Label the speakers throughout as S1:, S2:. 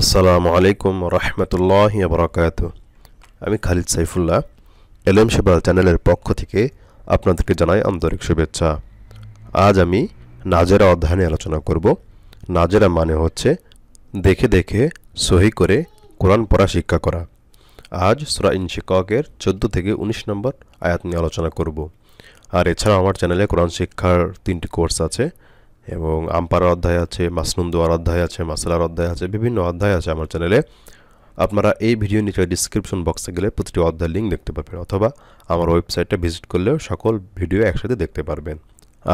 S1: আসসালামু আলাইকুম রহমতুল্লাহ বরাকাত আমি খালিদ সাইফুল্লাহ এলএম সেবা চ্যানেলের পক্ষ থেকে আপনাদেরকে জানাই আন্তরিক শুভেচ্ছা আজ আমি নাজেরা অধ্যয়নে আলোচনা করব নাজেরা মানে হচ্ছে দেখে দেখে সহি করে কোরআন পড়া শিক্ষা করা আজ সুরা শিক্ষকের চোদ্দ থেকে ১৯ নম্বর আয়াত নিয়ে আলোচনা করব আর এছাড়া আমার চ্যানেলে কোরআন শিক্ষার তিনটি কোর্স আছে এবং আম্পারার অধ্যায় আছে মাসনুন দোয়ার অধ্যায় আছে মাসালার অধ্যায় আছে বিভিন্ন অধ্যায় আছে আমার চ্যানেলে আপনারা এই ভিডিও নিচে ডিসক্রিপশন বক্সে গেলে প্রতিটি অধ্যায় লিঙ্ক দেখতে পাবেন অথবা আমার ওয়েবসাইটটা ভিজিট করলেও সকল ভিডিও একসাথে দেখতে পারবেন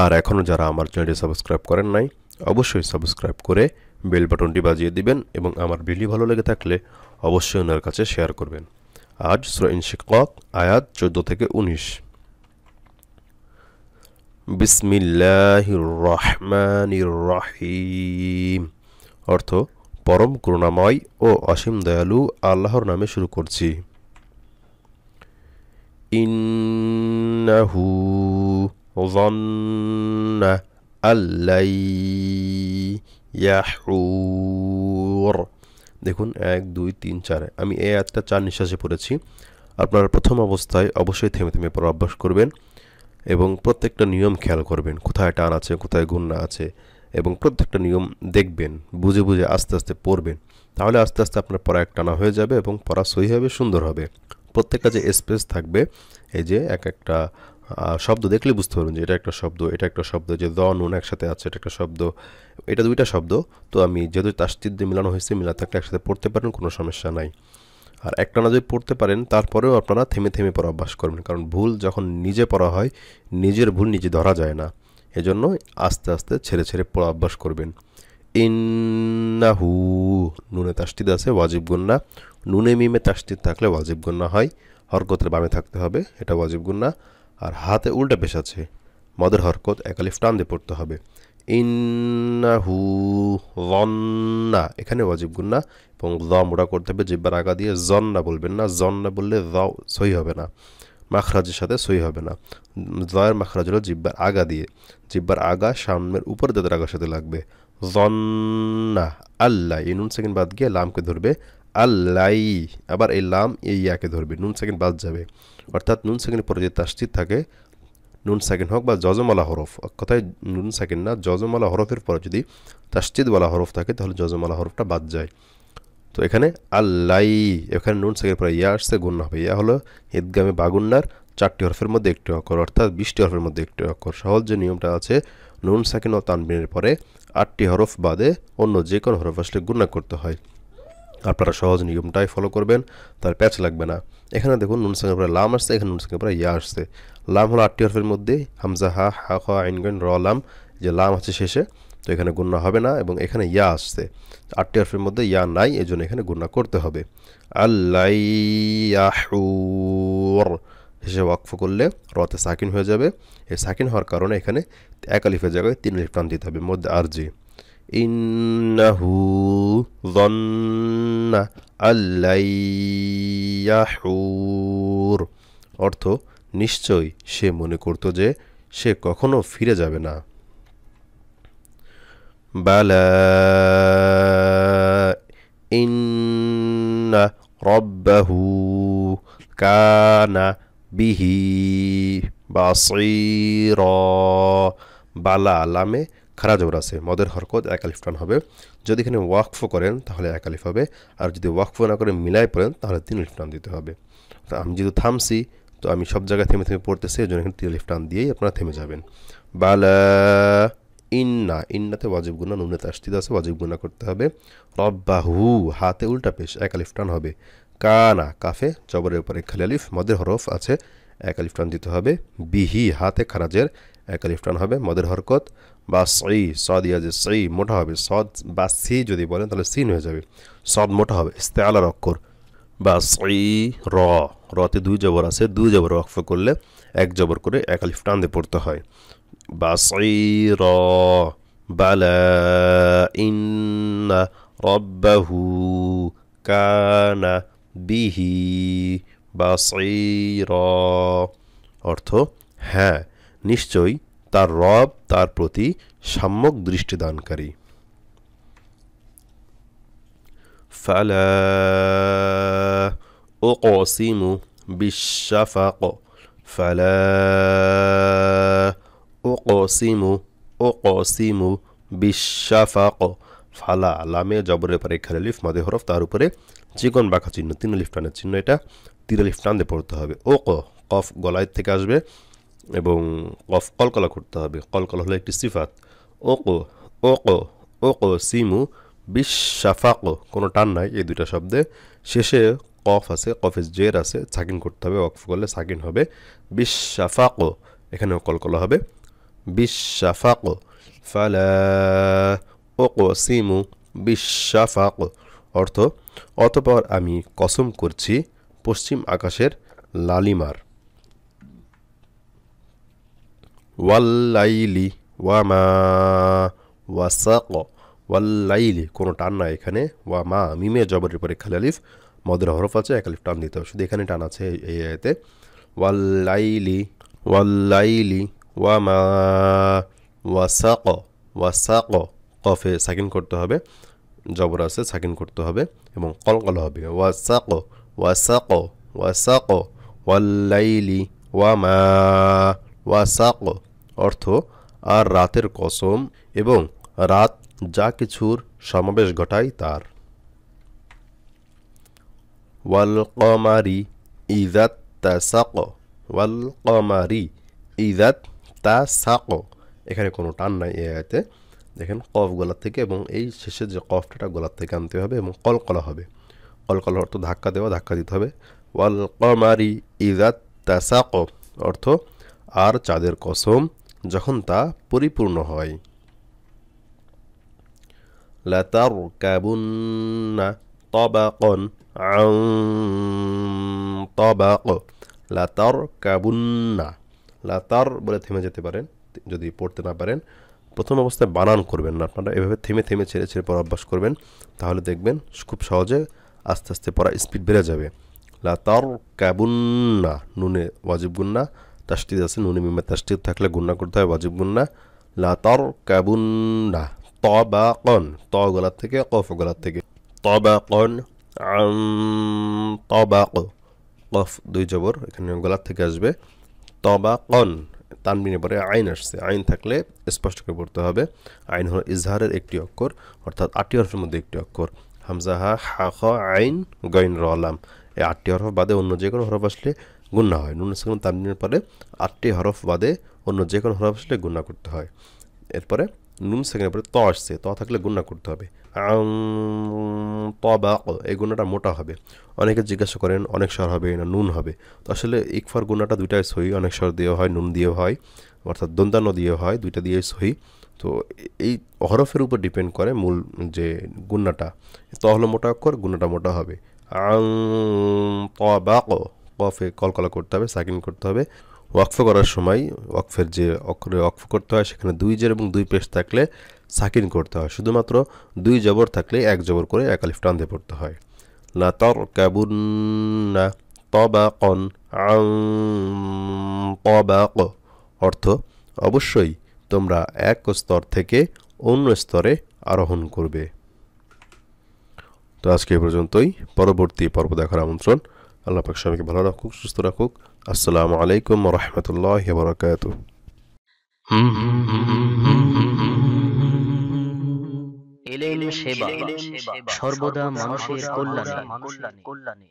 S1: আর এখনও যারা আমার চ্যানেলটি সাবস্ক্রাইব করেন নাই অবশ্যই সাবস্ক্রাইব করে বেল বাটনটি বাজিয়ে দিবেন এবং আমার ভিডিও ভালো লেগে থাকলে অবশ্যই ওনার কাছে শেয়ার করবেন আজ শ্রো ইনশিকক আয়াত চোদ্দো থেকে উনিশ বিসমিল্লাহ রহমানির রহিম অর্থ পরম করুণাময় ও অসীম দয়ালু আল্লাহর নামে শুরু করছি ইন্নাহু ظن দেখুন এক দুই তিন চারে আমি এই একটা চার নিঃশ্বাসে পড়েছি আপনার প্রথম অবস্থায় অবশ্যই থেমে থেমে পরে অভ্যাস করবেন এবং প্রত্যেকটা নিয়ম খেয়াল করবেন কোথায় টান আছে কোথায় গুন্না আছে এবং প্রত্যেকটা নিয়ম দেখবেন বুঝে বুঝে আস্তে আস্তে পড়বেন তাহলে আস্তে আস্তে আপনার পড়া এক টানা হয়ে যাবে এবং পড়া সহি হবে সুন্দর হবে প্রত্যেকটা যে স্পেস থাকবে এই যে এক একটা শব্দ দেখলে বুঝতে পারবেন যে এটা একটা শব্দ এটা একটা শব্দ যে দ নুন একসাথে আছে এটা একটা শব্দ এটা দুইটা শব্দ তো আমি যেহেতু তাস্তির দিয়ে মিলানো হয়েছে মিলাতে একটা একসাথে পড়তে পারেন কোনো সমস্যা নাই আর একটানা যদি পড়তে পারেন তারপরেও আপনারা থেমে থেমে পড়া অভ্যাস করবেন কারণ ভুল যখন নিজে পড়া হয় নিজের ভুল নিজে ধরা যায় না এজন্য আস্তে আস্তে ছেড়ে ছেড়ে পড়া অভ্যাস করবেন ইন্নাহু নুনে তাস্তিদ আছে ওয়াজিব গুন্না নুনে মিমে তাস্তিদ থাকলে ওয়াজিব গুন্না হয় হরকতের বামে থাকতে হবে এটা ওয়াজিব গুন্না আর হাতে উল্টা পেশ আছে মদের হরকত একালিফ টান দিয়ে পড়তে হবে ইন্নাহু রন্না এখানে ওয়াজিব গুন্না এবং জ মোড়া করতে হবে জিব্বার আগা দিয়ে জন না বলবেন না জন না বললে দ সই হবে না মাখরাজের সাথে সই হবে না জয়ের মাখরাজ হলো জিব্বার আগা দিয়ে জিব্বার আগা সামনের উপর দাঁতের আগার সাথে লাগবে জন্না আল্লাহ এই নুন সেকেন্ড বাদ গিয়ে লামকে ধরবে আল্লাই আবার এই লাম এই ইয়াকে ধরবে নুন সেকেন্ড বাদ যাবে অর্থাৎ নুন সেকেন্ড পরে যে তাসচিদ থাকে নুন সেকেন্ড হোক বা জজমালা হরফ কথায় নুন সেকেন্ড না জজমালা হরফের পরে যদি তাস্তিদ বলা হরফ থাকে তাহলে জজমালা হরফটা বাদ যায় তো এখানে আল্লাই এখানে নুন সেকের পরে ইয়া আসছে গুণ হবে ইয়া হলো ঈদগামে বাগুন্নার চারটি হরফের মধ্যে একটি অক্ষর অর্থাৎ বিশটি হরফের মধ্যে একটি অক্ষর সহজ যে নিয়মটা আছে নুন সাকিন ও তানবিনের পরে আটটি হরফ বাদে অন্য যে কোনো হরফ আসলে গুণা করতে হয় আপনারা সহজ নিয়মটাই ফলো করবেন তার প্যাচ লাগবে না এখানে দেখুন নুন সাকের পরে লাম আসছে এখানে নুন সাকের পরে ইয়া আসছে লাম হলো আটটি হরফের মধ্যে হামজা হা হা খা আইন র লাম যে লাম আছে শেষে তো এখানে গুণনা হবে না এবং এখানে ইয়া আসছে আটটি হরফের মধ্যে ইয়া নাই জন্য এখানে গুণনা করতে হবে আল্লাইয়াহুর হিসেবে ওয়াকফ করলে রথে সাকিন হয়ে যাবে এই সাকিন হওয়ার কারণে এখানে এক আলিফের জায়গায় তিন আলিফ টান দিতে হবে মধ্যে আরজি ইন্নাহু অর্থ নিশ্চয় সে মনে করত যে সে কখনো ফিরে যাবে না بلى إن ربه كان به বাসিরা বালা আলামে খারা জবর আছে মদের হরকত এক হবে যদি এখানে ওয়াকফো করেন তাহলে এক হবে আর যদি ওয়াকফো না করে মিলাই পড়েন তাহলে তিন লিফটান দিতে হবে তো আমি যেহেতু থামছি তো আমি সব জায়গায় থেমে থেমে পড়তেছি ওই জন্য এখানে তিন লিফটান দিয়েই আপনারা থেমে যাবেন বালা ইন্না ইন্নাতে ওয়াজিব গুনা নুনে তাস্তিদ আছে ওয়াজিব গুনা করতে হবে রব্বাহু হাতে উল্টা পেশ এক আলিফ টান হবে কানা কাফে জবরের উপরে আলিফ মদের হরফ আছে এক আলিফ টান দিতে হবে বিহি হাতে খারাজের এক আলিফ টান হবে মদের হরকত বা সই সদ ইয়াজে সই মোটা হবে সদ বা সি যদি বলেন তাহলে সিন হয়ে যাবে সদ মোটা হবে ইস্তেয়ালার অক্ষর বা সই র রতে দুই জবর আছে দুই জবর অক্ষ করলে এক জবর করে এক আলিফ টান দিয়ে পড়তে হয় بصيرا بلى إن ربه كان به بصيرا অর্থ হ্যাঁ নিশ্চয়ই তার রব তার প্রতি সম্যক দৃষ্টিদানকারী فلا أقسم بالشفق فلا أقسم أقسم বিশ্বাফাক ফালা লামে জবরের পরে খালি লিফ মাদে হরফ তার উপরে চিকন বাঁকা চিহ্ন তিন লিফ টানের চিহ্ন এটা তির লিফ টানতে পড়তে হবে ও ক কফ গলায় থেকে আসবে এবং কফ কলকলা করতে হবে কলকলা হলো একটি সিফাত ও ক ও ক ও কো সিমু বিশ্বাফাক কোনো টান নাই এই দুটা শব্দে শেষে কফ আছে কফের জের আছে সাকিন করতে হবে অকফ করলে সাকিন হবে বিশ্বাফাক এখানেও কলকলা হবে বিশাফাক ফালা ওকসিমু বিশাফাক অর্থ অতপর আমি কসম করছি পশ্চিম আকাশের লালিমার ওয়াল্লাইলি ওয়ামা ওয়াসাক ওয়াল্লাইলি কোনো টান না এখানে ওয়া মা মিমে জবরের পরে খালালিফ মদের হরফ আছে আলিফ টান দিতে হবে শুধু এখানে টান আছে এই আয়তে ওয়াল্লাইলি ওয়াল্লাইলি ওয়ামা ওয়াসাক ওয়াসাক কফে সাকিন করতে হবে জবর আছে সাকিন করতে হবে এবং কল কল হবে ওয়াসাক ওয়াসাক ওয়াসাক ওয়াল্লাইলি ওয়ামা ওয়াসাক অর্থ আর রাতের কসম এবং রাত যা কিছুর সমাবেশ ঘটায় তার ওয়াল কমারি ইজাত তাসাক ওয়াল কমারি ইজাত তা সাকো এখানে কোনো টান নাই এ আয়তে দেখেন কফ গলার থেকে এবং এই শেষের যে কফটা গলার থেকে আনতে হবে এবং কলকলা হবে কলকলা অর্থ ধাক্কা দেওয়া ধাক্কা দিতে হবে ওয়াল কমারি ইজাত তাসাক অর্থ আর চাঁদের কসম যখন তা পরিপূর্ণ হয় লাতার কাবুন্না তবাকন তবাক লাতার কাবুন্না লা তার বলে থেমে যেতে পারেন যদি পড়তে না পারেন প্রথম অবস্থায় বানান করবেন না আপনারা এভাবে থেমে থেমে ছেড়ে ছেড়ে পড়া অভ্যাস করবেন তাহলে দেখবেন খুব সহজে আস্তে আস্তে পড়া স্পিড বেড়ে যাবে লা তার ক্যাবুন্না নুনে ওয়াজিব গুন্না তাস্টিদ আছে নুনে মিমে তাস্টিদ থাকলে গুন্না করতে হয় ওয়াজিব গুন্না লা তার ক্যাবুন্না ত বা কন ত গলার থেকে কফ গলার থেকে ত বা কন ত বা কফ দুই জবর এখানে গলার থেকে আসবে তবা কন তানবিনের পরে আইন আসছে আইন থাকলে স্পষ্ট করে পড়তে হবে আইন হলো ইজহারের একটি অক্ষর অর্থাৎ আটটি অর্ফের মধ্যে একটি অক্ষর হামজাহা হা খ আইন গইন রলাম এই আটটি হরফ বাদে অন্য যে কোনো হরফ আসলে গুণা হয় নুন সেগুন তানবিনের পরে আটটি হরফ বাদে অন্য যে কোনো হরফ আসলে গুণা করতে হয় এরপরে নুন সেখানে পরে ত আসছে ত থাকলে গুণা করতে হবে ত বা এই গুণাটা মোটা হবে অনেকে জিজ্ঞাসা করেন অনেক স্বর হবে না নুন হবে তো আসলে ইকফার গুণাটা দুইটাই সহি অনেক স্বর দিয়ে হয় নুন দিয়ে হয় অর্থাৎ দন্তান্ন দিয়ে হয় দুইটা দিয়ে সহি তো এই হরফের উপর ডিপেন্ড করে মূল যে গুণাটা ত হলো মোটা অক্ষর গুণাটা মোটা হবে আং ত বা কফে কলকলা করতে হবে সাকিন করতে হবে ওয়াকফ করার সময় ওয়াকফের যে অক্ষরে ওয়াকফ করতে হয় সেখানে দুই জের এবং দুই পেশ থাকলে সাকিন করতে হয় শুধুমাত্র দুই জবর থাকলে এক জবর করে এক আলিফ পড়তে হয় না তর কাবুন্না তবাকন আং ক অর্থ অবশ্যই তোমরা এক স্তর থেকে অন্য স্তরে আরোহণ করবে তো আজকে পর্যন্তই পরবর্তী পর্ব দেখার আমন্ত্রণ আল্লাহ পাক সবাইকে ভালো রাখুক সুস্থ রাখুক আসসালামু আলাইকুম রহমতুল্লাহ বরকাত
S2: এলেন সেবা সর্বদা মানুষের
S1: কল্যাণে